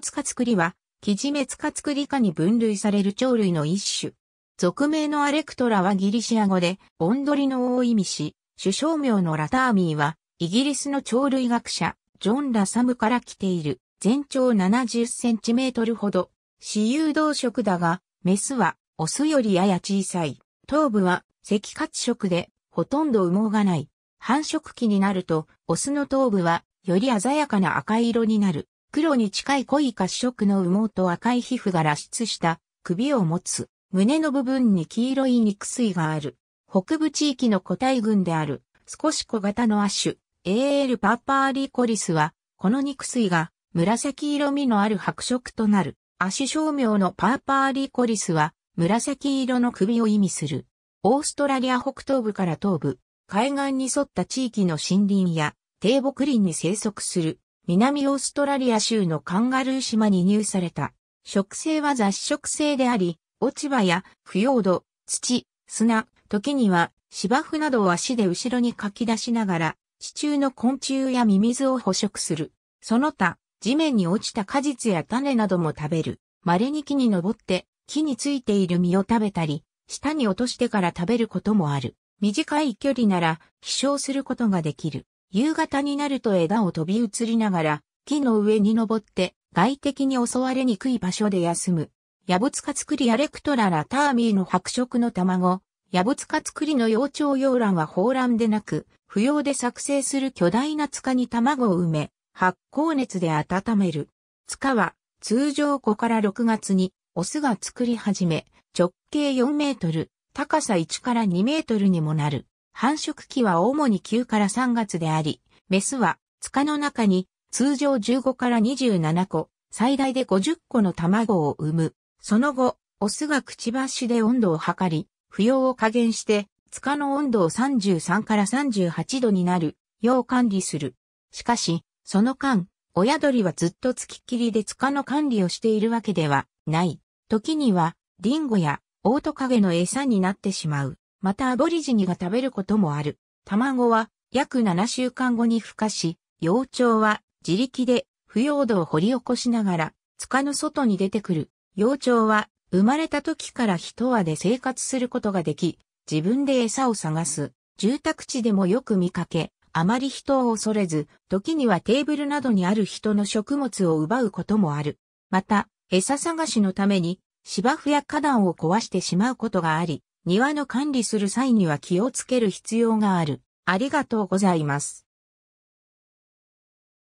ツカツ作りは、キジメツカ作り科に分類される鳥類の一種。俗名のアレクトラはギリシア語で、オンドリの王を意味し、首相名のラターミーは、イギリスの鳥類学者、ジョン・ラサムから来ている、全長70センチメートルほど、私有動植だが、メスは、オスよりやや小さい、頭部は、赤褐色で、ほとんど羽毛がない。繁殖期になると、オスの頭部は、より鮮やかな赤色になる。黒に近い濃い褐色の羽毛と赤い皮膚が脱出した首を持つ胸の部分に黄色い肉水がある。北部地域の個体群である少し小型の亜種 AL パーパーリーコリスはこの肉水が紫色味のある白色となる。亜種照明のパーパーリーコリスは紫色の首を意味する。オーストラリア北東部から東部、海岸に沿った地域の森林や低木林に生息する南オーストラリア州のカンガルー島に入された。植生は雑食性であり、落ち葉や腐葉土、土、砂、時には芝生などを足で後ろにかき出しながら、地中の昆虫やミミズを捕食する。その他、地面に落ちた果実や種なども食べる。稀に木に登って、木についている実を食べたり、下に落としてから食べることもある。短い距離なら飛翔することができる。夕方になると枝を飛び移りながら、木の上に登って、外敵に襲われにくい場所で休む。ヤボツカツクリアレクトララターミーの白色の卵。ヤボツカツクリの幼鳥洋卵は放卵でなく、不要で作成する巨大な塚に卵を埋め、発酵熱で温める。塚は、通常5から6月に、オスが作り始め、直径4メートル、高さ1から2メートルにもなる。繁殖期は主に9から3月であり、メスは塚の中に通常15から27個、最大で50個の卵を産む。その後、オスがくちばしで温度を測り、不要を加減して、塚の温度を33から38度になるよう管理する。しかし、その間、親鳥はずっと付きっきりで塚の管理をしているわけではない。時には、リンゴやオオトカゲの餌になってしまう。またアボリジニが食べることもある。卵は約7週間後に孵化し、幼鳥は自力で腐葉土を掘り起こしながら塚の外に出てくる。幼鳥は生まれた時から一輪で生活することができ、自分で餌を探す。住宅地でもよく見かけ、あまり人を恐れず、時にはテーブルなどにある人の食物を奪うこともある。また、餌探しのために芝生や花壇を壊してしまうことがあり、庭の管理する際には気をつける必要がある。ありがとうございます。